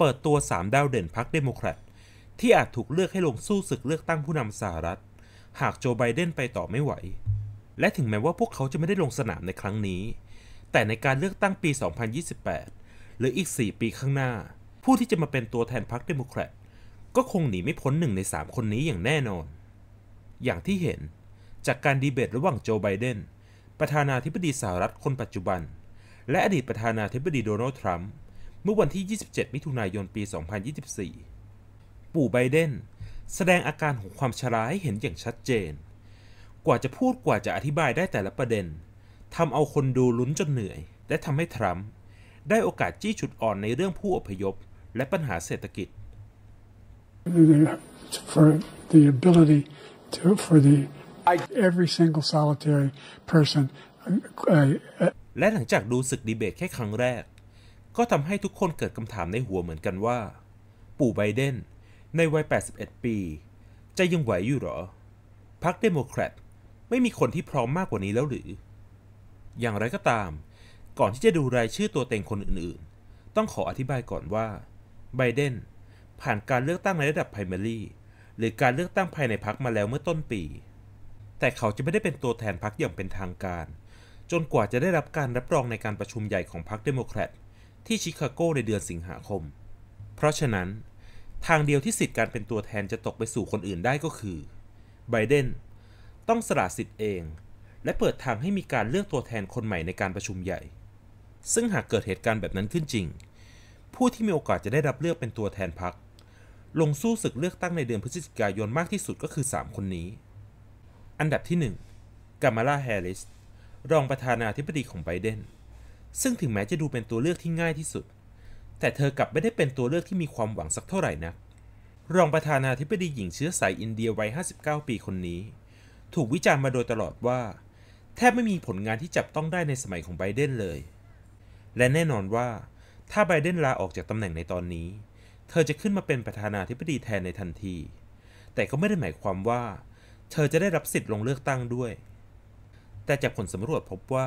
เปิดตัว 3 ดาวเด่นพรรคเดโมแครตที่อาจถูกเลือกให้ลงสู้ศึกเลือกตั้งผู้นำสหรัฐ หากโจไบเดนไปต่อไม่ไหว และถึงแม้ว่าพวกเขาจะไม่ได้ลงสนามในครั้งนี้ แต่ในการเลือกตั้งปี 2028 หรืออีก 4 ปีข้างหน้า ผู้ที่จะมาเป็นตัวแทนพรรคเดโมแครตก็คงหนีไม่พ้นหนึ่งใน 3 คนนี้อย่างแน่นอน อย่างที่เห็น จากการดีเบตระหว่างโจไบเดนประธานาธิบดีสหรัฐคนปัจจุบัน และอดีตประธานาธิบดีโดนัลด์ทรัมป์เมื่อวันที่ 27 มิถุนายนปี 2024 ปู่ไบเดนแสดงอาการของความชราให้เห็นอย่างชัดเจน กว่าจะพูดกว่าจะอธิบายได้แต่ละประเด็นทำเอาคนดูลุ้นจนเหนื่อย และทำให้ทรัมป์ได้โอกาสจี้จุดอ่อนในเรื่องผู้อพยพ และปัญหาเศรษฐกิจ for the ability to for the every single solitary person และหลังจากดูศึกดีเบตแค่ครั้งแรกก็ทำให้ทุกคนเกิดคำถามในหัวเหมือนกันว่า ปู่ไบเดนในวัย 81 ปี จะยังไหวอยู่หรอพรรคเดโมแครตไม่มีคนที่พร้อมมากกว่านี้แล้วหรือ อย่างไรก็ตาม ก่อนที่จะดูรายชื่อตัวเต็งคนอื่นๆ ต้องขออธิบายก่อนว่าไบเดนผ่านการเลือกตั้งในระดับไพรมอรี่หรือการเลือกตั้งภายในพรรคมาแล้วเมื่อต้นปี แต่เขาจะไม่ได้เป็นตัวแทนพรรคอย่างเป็นทางการ จนกว่าจะได้รับการรับรองในการประชุมใหญ่ของพรรคเดโมแครตที่ชิคาโกในเดือนสิงหาคม เพราะฉะนั้นทางเดียวที่สิทธิ์การเป็นตัวแทนจะตกไปสู่คนอื่นได้ก็คือไบเดนต้องสละสิทธิ์เอง และเปิดทางให้มีการเลือกตัวแทนคนใหม่ในการประชุมใหญ่ ซึ่งหากเกิดเหตุการณ์แบบนั้นขึ้นจริง ผู้ที่มีโอกาสจะได้รับเลือกเป็นตัวแทนพรรคลงสู้ศึกเลือกตั้งในเดือนพฤศจิกายนมากที่สุดก็คือ 3 คนนี้ อันดับที่1กามาลาแฮริสรองประธานาธิบดีของไบเดนซึ่งถึงแม้จะดูเป็นตัวเลือกที่ง่ายที่สุด แต่เธอกลับไม่ได้เป็นตัวเลือกที่มีความหวังสักเท่าไหร่นัก รองประธานาธิบดีหญิงเชื้อสายอินเดียวัย 59 ปีคนนี้ ถูกวิจารณ์มาโดยตลอดว่า แทบไม่มีผลงานที่จับต้องได้ในสมัยของไบเดนเลย และแน่นอนว่าถ้าไบเดนลาออกจากตำแหน่งในตอนนี้ เธอจะขึ้นมาเป็นประธานาธิบดีแทนในทันที แต่ก็ไม่ได้หมายความว่า เธอจะได้รับสิทธิ์ลงเลือกตั้งด้วย แต่จากผลสำรวจพบว่า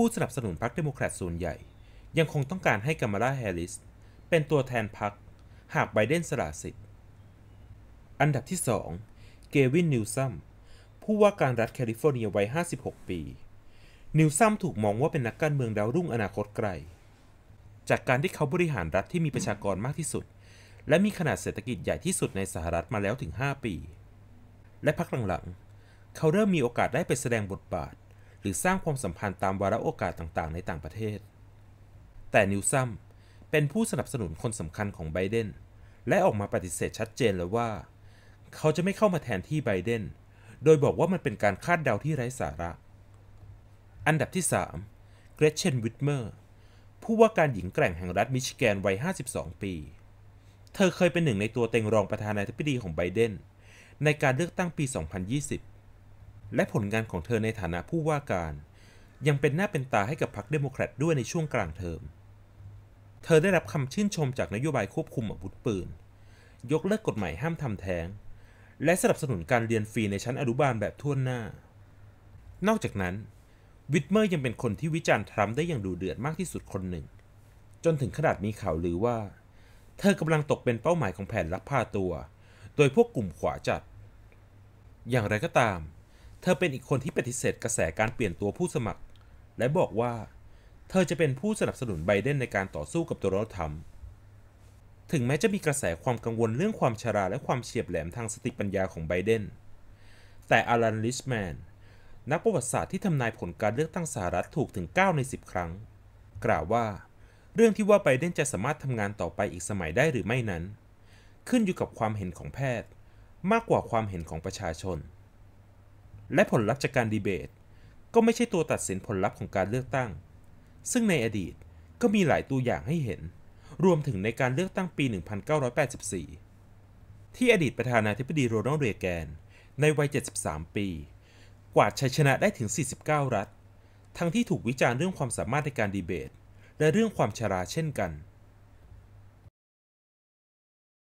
ผู้สนับสนุนพรรคเดโมแครตส่วนใหญ่ยังคงต้องการให้กัมาลาแฮริส เป็นตัวแทนพรรคหากไบเดนสละสิทธิ์ อันดับที่ 2 เกวิน นิวซัมผู้ว่าการรัฐแคลิฟอร์เนียวัย56 ปี นิวซัมถูกมองว่าเป็นนักการเมืองดาวรุ่งอนาคตไกล จากการที่เขาบริหารรัฐที่มีประชากรมากที่สุด และมีขนาดเศรษฐกิจใหญ่ที่สุดในสหรัฐมาแล้วถึง 5 ปีและพักหลังๆเขาเริ่มมีโอกาสได้ไปแสดงบทบาทหรือสร้างความสัมพันธ์ตามวาระโอกาสต่างๆในต่างประเทศ แต่นิวซัมเป็นผู้สนับสนุนคนสำคัญของไบเดน และออกมาปฏิเสธชัดเจนเลยว่า เขาจะไม่เข้ามาแทนที่ไบเดน โดยบอกว่ามันเป็นการคาดเดาที่ไร้สาระ อันดับที่3เกรเชน วิทเมอร์ ผู้ว่าการหญิงแกร่งแห่งรัฐมิชิแกนวัย 52 ปี เธอเคยเป็นหนึ่งในตัวเต็งรองประธานาธิบดีของไบเดน ในการเลือกตั้งปี 2020และผลงานของเธอในฐานะผู้ว่าการ ยังเป็นหน้าเป็นตาให้กับพรรคเดโมแครตด้วยในช่วงกลางเทอม เธอได้รับคำชื่นชมจากนโยบายควบคุมอาวุธปืนยกเลิกกฎหมายห้ามทำแท้งและสนับสนุนการเรียนฟรีในชั้นอนุบาลแบบทั่วหน้า นอกจากนั้น วิทเมอร์ยังเป็นคนที่วิจารณ์ทรัมป์ได้อย่างดูเดือดมากที่สุดคนหนึ่ง จนถึงขนาดมีข่าวลือว่า เธอกำลังตกเป็นเป้าหมายของแผนลักพาตัว โดยพวกกลุ่มขวาจัด อย่างไรก็ตามเธอเป็นอีกคนที่ปฏิเสธกระแสการเปลี่ยนตัวผู้สมัคร และบอกว่า เธอจะเป็นผู้สนับสนุนไบเดนในการต่อสู้กับโดนัลด์ทรัมป์ถึงแม้จะมีกระแสความกังวลเรื่องความชารา และความเฉียบแหลมทางสติปัญญาของไบเดนแต่อารันลิชแมนนักประวัติศาสตร์ที่ทำนายผลการเลือกตั้งสหรัฐถูกถึง 9 ใน 10 ครั้ง กล่าวว่า เรื่องที่ว่าไบเดนจะสามารถทำงานต่อไปอีกสมัยได้หรือไม่นั้น ขึ้นอยู่กับความเห็นของแพทย์ มากกว่าความเห็นของประชาชนและผลลัพธ์จากการดีเบต ก็ไม่ใช่ตัวตัดสินผลลัพธ์ของการเลือกตั้ง ซึ่งในอดีตก็มีหลายตัวอย่างให้เห็น รวมถึงในการเลือกตั้งปี 1984 ที่อดีตประธานาธิบดีโรนัลด์เรแกนในวัย 73 ปี กวาดชัยชนะได้ถึง 49 รัฐ ทั้งที่ถูกวิจารณ์เรื่องความสามารถในการดีเบต และเรื่องความชราเช่นกัน